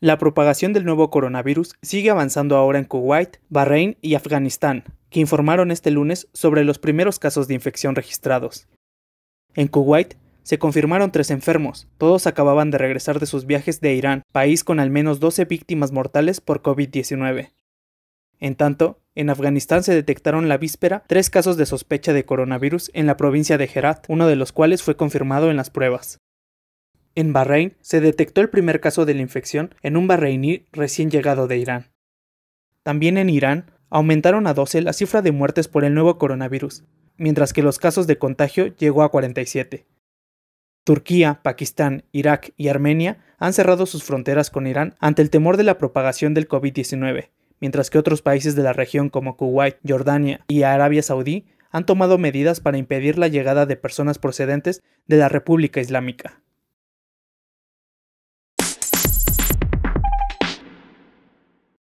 La propagación del nuevo coronavirus sigue avanzando ahora en Kuwait, Bahrein y Afganistán, que informaron este lunes sobre los primeros casos de infección registrados. En Kuwait se confirmaron tres enfermos, todos acababan de regresar de sus viajes de Irán, país con al menos 12 víctimas mortales por COVID-19. En tanto, en Afganistán se detectaron la víspera tres casos de sospecha de coronavirus en la provincia de Herat, uno de los cuales fue confirmado en las pruebas. En Bahrein se detectó el primer caso de la infección en un bahreiní recién llegado de Irán. También en Irán aumentaron a 12 la cifra de muertes por el nuevo coronavirus, mientras que los casos de contagio llegó a 47. Turquía, Pakistán, Irak y Armenia han cerrado sus fronteras con Irán ante el temor de la propagación del COVID-19, mientras que otros países de la región como Kuwait, Jordania y Arabia Saudí han tomado medidas para impedir la llegada de personas procedentes de la República Islámica.